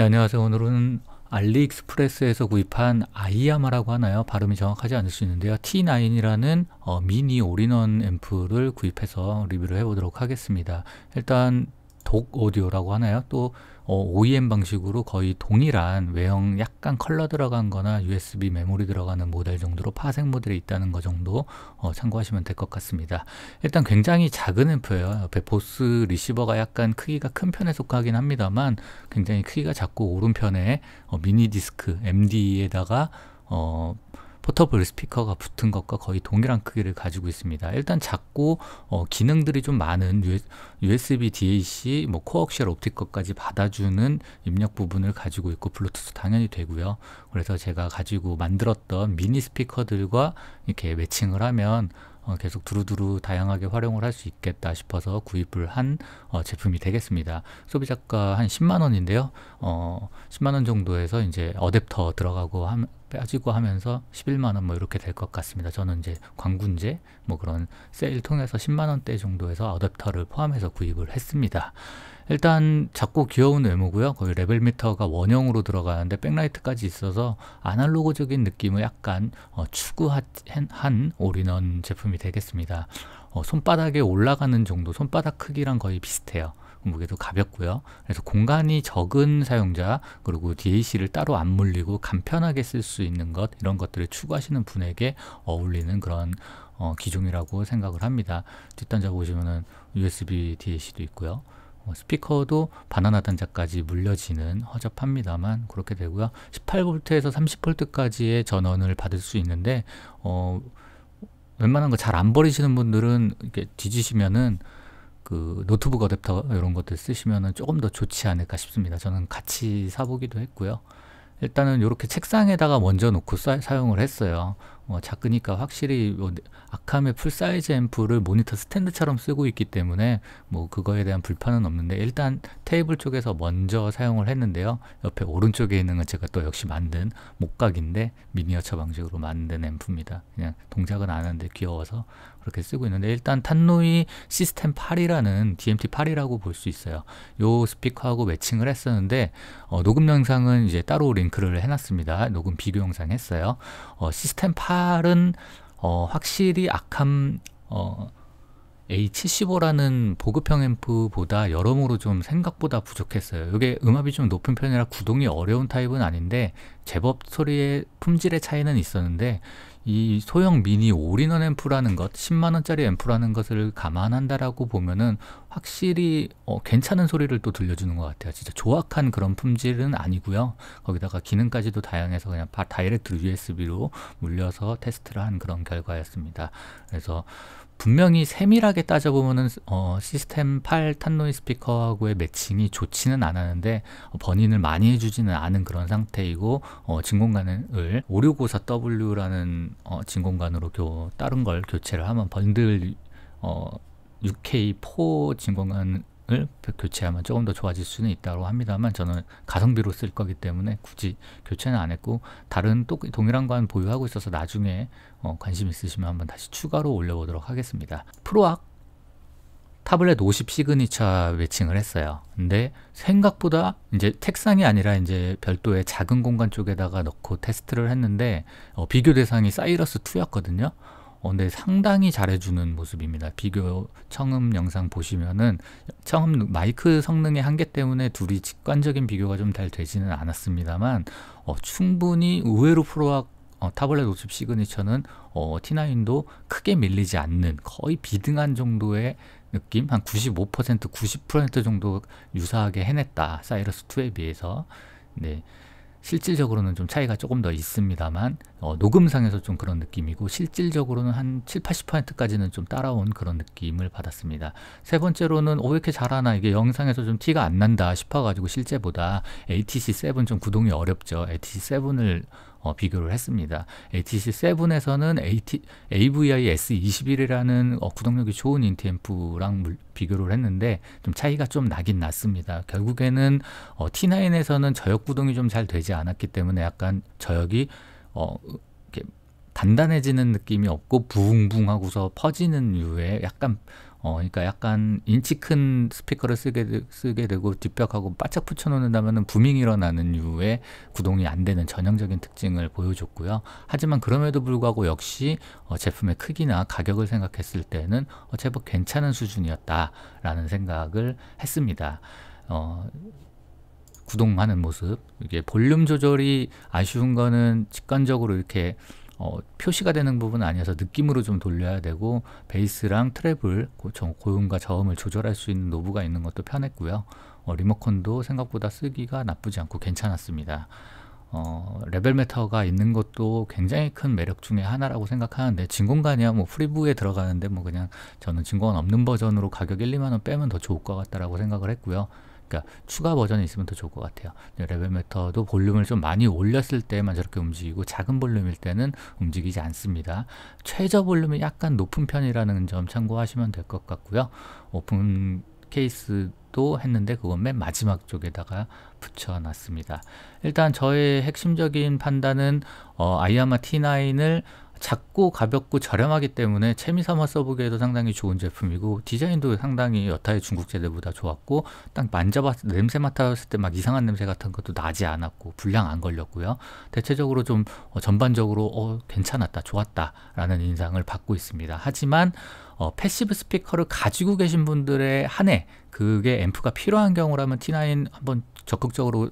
네, 안녕하세요. 오늘은 알리익스프레스에서 구입한 아이야마라고 하나요? 발음이 정확하지 않을 수 있는데요. T9이라는 어, 미니 올인원 앰프를 구입해서 리뷰를 해보도록 하겠습니다. 일단 독 오디오라고 하나요? 또 어, OEM 방식으로 거의 동일한 외형 약간 컬러 들어간 거나 USB 메모리 들어가는 모델 정도로 파생 모델이 있다는 거 정도 어, 참고하시면 될 것 같습니다. 일단 굉장히 작은 앰프예요. 옆에 보스 리시버가 약간 크기가 큰 편에 속하긴 합니다만 굉장히 크기가 작고 오른편에 어, 미니 디스크 MD에다가 어, 포터블 스피커가 붙은 것과 거의 동일한 크기를 가지고 있습니다. 일단 작고 어, 기능들이 좀 많은 USB DAC, 뭐코어액 옵티컷까지 받아주는 입력 부분을 가지고 있고 블루투스 당연히 되고요. 그래서 제가 가지고 만들었던 미니 스피커들과 이렇게 매칭을 하면 어, 계속 두루두루 다양하게 활용을 할 수 있겠다 싶어서 구입을 한 어, 제품이 되겠습니다. 소비자가 한 10만 원인데요. 어, 10만 원 정도에서 이제 어댑터 들어가고 함, 빼지고 하면서 11만 원 뭐 이렇게 될 것 같습니다. 저는 이제 광군제 뭐 그런 세일 통해서 10만 원대 정도에서 어댑터를 포함해서 구입을 했습니다. 일단 작고 귀여운 외모고요. 거의 레벨 미터가 원형으로 들어가는데 백라이트까지 있어서 아날로그적인 느낌을 약간 어, 추구한 올인원 제품이 되겠습니다. 어, 손바닥에 올라가는 정도, 손바닥 크기랑 거의 비슷해요. 무게도 가볍고요. 그래서 공간이 적은 사용자 그리고 DAC를 따로 안 물리고 간편하게 쓸 수 있는 것 이런 것들을 추구하시는 분에게 어울리는 그런 어, 기종이라고 생각을 합니다. 뒷단자 보시면은 USB DAC도 있고요. 어, 스피커도 바나나 단자까지 물려지는 허접합니다만 그렇게 되고요. 18V에서 30V까지의 전원을 받을 수 있는데 어, 웬만한 거 잘 안 버리시는 분들은 이렇게 뒤지시면은 그 노트북 어댑터 이런 것들 쓰시면은 조금 더 좋지 않을까 싶습니다. 저는 같이 사보기도 했고요. 일단은 이렇게 책상에다가 먼저 놓고 사, 용을 했어요. 뭐 작으니까 확실히 뭐 아캄의 풀사이즈 앰프를 모니터 스탠드처럼 쓰고 있기 때문에 뭐 그거에 대한 불판은 없는데 일단 테이블 쪽에서 먼저 사용을 했는데요 옆에 오른쪽에 있는 건 제가 또 역시 만든 목각인데 미니어처 방식으로 만든 앰프입니다 그냥 동작은 안 하는데 귀여워서 그렇게 쓰고 있는데 일단 탄노이 시스템 8이라는 DMT8이라고 볼 수 있어요 요 스피커하고 매칭을 했었는데 어, 녹음 영상은 이제 따로 링크를 해놨습니다 녹음 비교 영상 했어요 어, 시스템 8은 어, 확실히 악함 어, A75라는 보급형 앰프보다 여러모로 좀 생각보다 부족했어요. 이게 음압이 좀 높은 편이라 구동이 어려운 타입은 아닌데 제법 소리의 품질의 차이는 있었는데 이 소형 미니 올인원 앰프라는 것, 10만원짜리 앰프라는 것을 감안한다라고 보면은 확실히 어, 괜찮은 소리를 또 들려주는 것 같아요. 진짜 조악한 그런 품질은 아니고요. 거기다가 기능까지도 다양해서 그냥 다이렉트 USB로 물려서 테스트를 한 그런 결과였습니다. 그래서 분명히 세밀하게 따져보면은 어, 시스템 8 탄노이 스피커하고의 매칭이 좋지는 않았는데 번인을 어, 많이 해주지는 않은 그런 상태이고 어, 진공관을 56544W라는 어, 진공관으로 교, 다른 걸 교체를 하면 번들 어, 6K4 진공관을 교체하면 조금 더 좋아질 수는 있다고 합니다만 저는 가성비로 쓸 거기 때문에 굳이 교체는 안 했고 다른 또 동일한 관 보유하고 있어서 나중에 어, 관심 있으시면 한번 다시 추가로 올려보도록 하겠습니다. 프로악 타블렛 50 시그니처 매칭을 했어요. 근데 생각보다 이제 책상이 아니라 이제 별도의 작은 공간 쪽에다가 넣고 테스트를 했는데 어, 비교 대상이 사이러스 2였거든요. 어, 근데 상당히 잘해주는 모습입니다. 비교 청음 영상 보시면은 청음 마이크 성능의 한계 때문에 둘이 직관적인 비교가 좀 잘 되지는 않았습니다만 어, 충분히 의외로 프로와 어, 타블렛 오습 시그니처는 어, T9도 크게 밀리지 않는 거의 비등한 정도의 느낌 한 95% 90% 정도 유사하게 해냈다 사이러스 2에 비해서 네 실질적으로는 좀 차이가 조금 더 있습니다만 어, 녹음상에서 좀 그런 느낌이고 실질적으로는 한 7, 80%까지는 좀 따라온 그런 느낌을 받았습니다. 세 번째로는 오왜 이렇게 잘하나 이게 영상에서 좀 티가 안 난다 싶어가지고 실제보다 ATC7 좀 구동이 어렵죠. ATC7을 어, 비교를 했습니다. ATC7에서는 AT, AVI S21이라는 어, 구동력이 좋은 인티앰프랑 비교를 했는데 좀 차이가 좀 나긴 났습니다. 결국에는 어, T9에서는 저역 구동이 좀 잘 되지 않았기 때문에 약간 저역이 어, 이렇게 단단해지는 느낌이 없고 부웅하고서 퍼지는 류의 약간 어, 그러니까 약간 인치 큰 스피커를 쓰게, 되, 쓰게 되고 뒷벽하고 바짝 붙여놓는다면 부밍이 일어나는 이후에 구동이 안 되는 전형적인 특징을 보여줬고요. 하지만 그럼에도 불구하고 역시 어, 제품의 크기나 가격을 생각했을 때는 어, 제법 괜찮은 수준이었다라는 생각을 했습니다. 어, 구동하는 모습 이게 볼륨 조절이 아쉬운 거는 직관적으로 이렇게 어, 표시가 되는 부분은 아니어서 느낌으로 좀 돌려야 되고 베이스랑 트랩을 고, 고음과 저음을 조절할 수 있는 노브가 있는 것도 편했고요. 어, 리모컨도 생각보다 쓰기가 나쁘지 않고 괜찮았습니다. 어, 레벨 메터가 있는 것도 굉장히 큰 매력 중에 하나라고 생각하는데 진공관이야 뭐 프리브에 들어가는데 뭐 그냥 저는 진공관 없는 버전으로 가격 1, 2만원 빼면 더 좋을 것 같다라고 생각을 했고요. 그러니까 추가 버전이 있으면 더 좋을 것 같아요. 레벨 메터도 볼륨을 좀 많이 올렸을 때만 저렇게 움직이고 작은 볼륨일 때는 움직이지 않습니다. 최저 볼륨이 약간 높은 편이라는 점 참고하시면 될 것 같고요. 오픈 케이스도 했는데 그건 맨 마지막 쪽에다가 붙여놨습니다. 일단 저의 핵심적인 판단은 어, 아이아마 T9을 작고 가볍고 저렴하기 때문에 채미 삼아 써보기에도 상당히 좋은 제품이고 디자인도 상당히 여타의 중국 제대보다 좋았고 딱 만져봤 냄새 맡았을 때 막 이상한 냄새 같은 것도 나지 않았고 불량 안 걸렸고요 대체적으로 좀 어, 전반적으로 어, 괜찮았다 좋았다라는 인상을 받고 있습니다 하지만 어, 패시브 스피커를 가지고 계신 분들의 한해 그게 앰프가 필요한 경우라면 T9 한번 적극적으로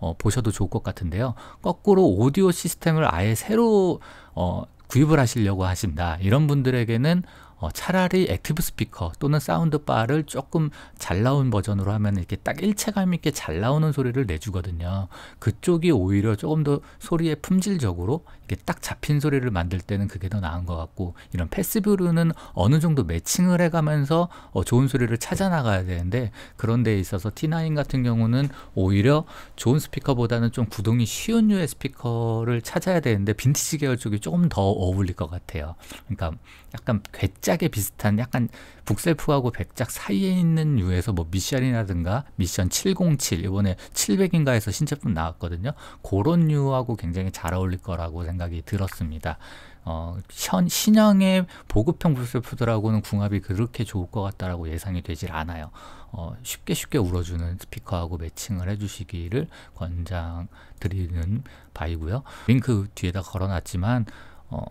어, 보셔도 좋을 것 같은데요 거꾸로 오디오 시스템을 아예 새로 어, 구입을 하시려고 하신다. 이런 분들에게는 어, 차라리 액티브 스피커 또는 사운드 바를 조금 잘 나온 버전으로 하면 이렇게 딱 일체감 있게 잘 나오는 소리를 내주거든요. 그쪽이 오히려 조금 더 소리의 품질적으로 이렇게 딱 잡힌 소리를 만들 때는 그게 더 나은 것 같고 이런 패스브루는 어느 정도 매칭을 해가면서 어, 좋은 소리를 찾아 나가야 되는데 그런 데 있어서 T9 같은 경우는 오히려 좋은 스피커보다는 좀 구동이 쉬운 류의 스피커를 찾아야 되는데 빈티지 계열 쪽이 조금 더 어울릴 것 같아요. 그러니까 약간 괴짜 백작에 비슷한 약간 북셀프하고 백작 사이에 있는 유에서 뭐 미션이라든가 미션 707 이번에 700인가에서 신제품 나왔거든요. 그런 유하고 굉장히 잘 어울릴 거라고 생각이 들었습니다. 어, 현, 신형의 보급형 북셀프들하고는 궁합이 그렇게 좋을 것 같다라고 예상이 되질 않아요. 어, 쉽게 쉽게 울어주는 스피커하고 매칭을 해주시기를 권장 드리는 바이고요. 링크 뒤에다 걸어놨지만 어,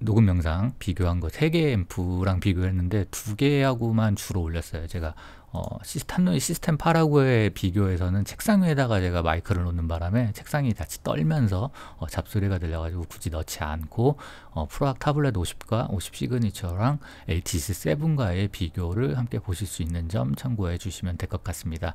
녹음 영상 비교한 거 세 개 앰프랑 비교했는데 두 개하고만 주로 올렸어요. 제가 어, 시스템 노이 시스템 파라구에 비교해서는 책상 위에다가 제가 마이크를 놓는 바람에 책상이 같이 떨면서 어, 잡소리가 들려가지고 굳이 넣지 않고 어, 프로악 타블렛 50과 50 시그니처랑 ATC 7과의 비교를 함께 보실 수 있는 점 참고해 주시면 될 것 같습니다.